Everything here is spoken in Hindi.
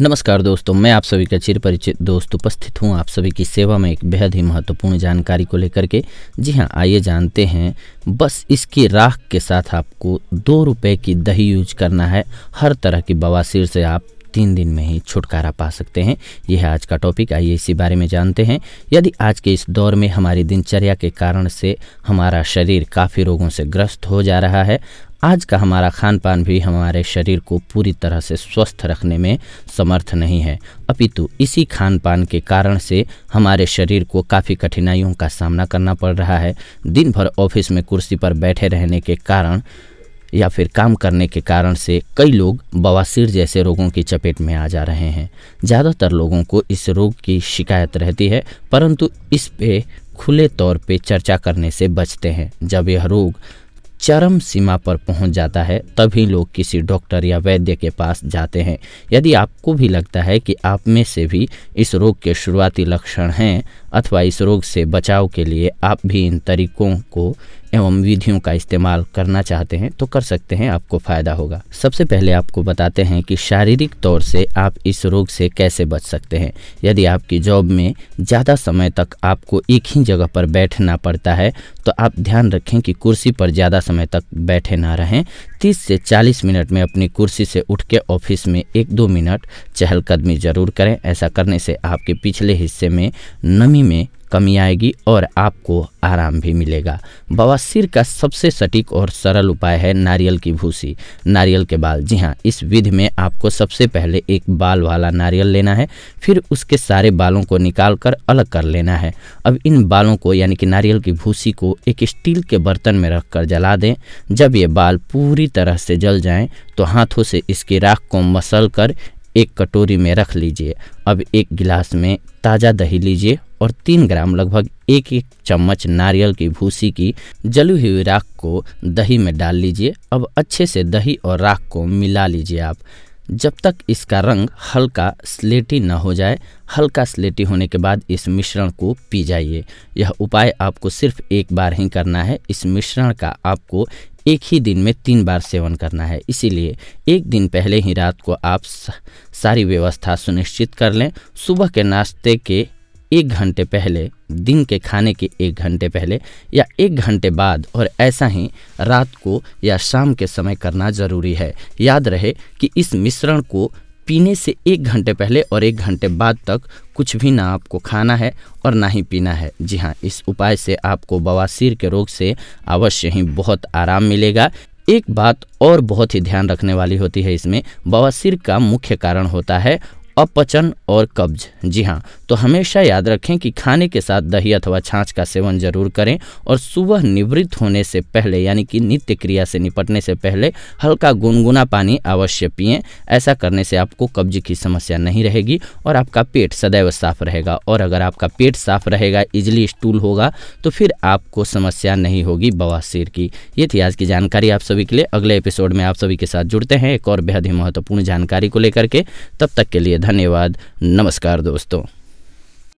नमस्कार दोस्तों मैं आप सभी का चिर परिचित दोस्त उपस्थित हूँ आप सभी की सेवा में एक बेहद ही महत्वपूर्ण जानकारी को लेकर के जी हाँ आइए जानते हैं बस इसकी राख के साथ आपको दो रुपये की दही यूज करना है हर तरह की बवासीर से आप तीन दिन में ही छुटकारा पा सकते हैं यह है आज का टॉपिक आइए इसी बारे में जानते हैं यदि आज के इस दौर में हमारी दिनचर्या के कारण से हमारा शरीर काफ़ी रोगों से ग्रस्त हो जा रहा है आज का हमारा खान पान भी हमारे शरीर को पूरी तरह से स्वस्थ रखने में समर्थ नहीं है अपितु इसी खान पान के कारण से हमारे शरीर को काफ़ी कठिनाइयों का सामना करना पड़ रहा है दिन भर ऑफिस में कुर्सी पर बैठे रहने के कारण या फिर काम करने के कारण से कई लोग बवासीर जैसे रोगों की चपेट में आ जा रहे हैं ज़्यादातर लोगों को इस रोग की शिकायत रहती है परंतु इस पे खुले तौर पे चर्चा करने से बचते हैं जब यह रोग चरम सीमा पर पहुंच जाता है तभी लोग किसी डॉक्टर या वैद्य के पास जाते हैं यदि आपको भी लगता है कि आप में से भी इस रोग के शुरुआती लक्षण हैं अथवा इस रोग से बचाव के लिए आप भी इन तरीकों को एवं विधियों का इस्तेमाल करना चाहते हैं तो कर सकते हैं आपको फ़ायदा होगा सबसे पहले आपको बताते हैं कि शारीरिक तौर से आप इस रोग से कैसे बच सकते हैं यदि आपकी जॉब में ज़्यादा समय तक आपको एक ही जगह पर बैठना पड़ता है तो आप ध्यान रखें कि कुर्सी पर ज़्यादा समय तक बैठे ना रहें तीस से चालीस मिनट में अपनी कुर्सी से उठ के ऑफिस में एक दो मिनट चहलकदमी ज़रूर करें ऐसा करने से आपके पिछले हिस्से में नमी में कमी आएगी और आपको आराम भी मिलेगा बवासीर का सबसे सटीक और सरल उपाय है नारियल की भूसी नारियल के बाल जी हाँ इस विधि में आपको सबसे पहले एक बाल वाला नारियल लेना है फिर उसके सारे बालों को निकाल कर अलग कर लेना है अब इन बालों को यानी कि नारियल की भूसी को एक स्टील के बर्तन में रख कर जला दें जब ये बाल पूरी तरह से जल जाएँ तो हाथों से इसकी राख को मसल कर एक कटोरी में रख लीजिए अब एक गिलास में ताज़ा दही लीजिए और तीन ग्राम लगभग एक एक चम्मच नारियल की भूसी की जली हुई राख को दही में डाल लीजिए अब अच्छे से दही और राख को मिला लीजिए आप जब तक इसका रंग हल्का स्लेटी न हो जाए हल्का स्लेटी होने के बाद इस मिश्रण को पी जाइए यह उपाय आपको सिर्फ एक बार ही करना है इस मिश्रण का आपको एक ही दिन में तीन बार सेवन करना है इसीलिए एक दिन पहले ही रात को आप सारी व्यवस्था सुनिश्चित कर लें सुबह के नाश्ते के एक घंटे पहले दिन के खाने के एक घंटे पहले या एक घंटे बाद और ऐसा ही रात को या शाम के समय करना जरूरी है याद रहे कि इस मिश्रण को पीने से एक घंटे पहले और एक घंटे बाद तक कुछ भी ना आपको खाना है और ना ही पीना है जी हाँ इस उपाय से आपको बवासीर के रोग से अवश्य ही बहुत आराम मिलेगा एक बात और बहुत ही ध्यान रखने वाली होती है इसमें बवासीर का मुख्य कारण होता है अपचन और कब्ज जी हाँ तो हमेशा याद रखें कि खाने के साथ दही अथवा छाछ का सेवन जरूर करें और सुबह निवृत्त होने से पहले यानी कि नित्य क्रिया से निपटने से पहले हल्का गुनगुना पानी अवश्य पिए ऐसा करने से आपको कब्ज की समस्या नहीं रहेगी और आपका पेट सदैव साफ रहेगा और अगर आपका पेट साफ रहेगा इजली स्टूल होगा तो फिर आपको समस्या नहीं होगी बवासीर की ये थी आज की जानकारी आप सभी के लिए अगले एपिसोड में आप सभी के साथ जुड़ते हैं एक और बेहद ही महत्वपूर्ण जानकारी को लेकर के तब तक के लिए धन्यवाद नमस्कार दोस्तों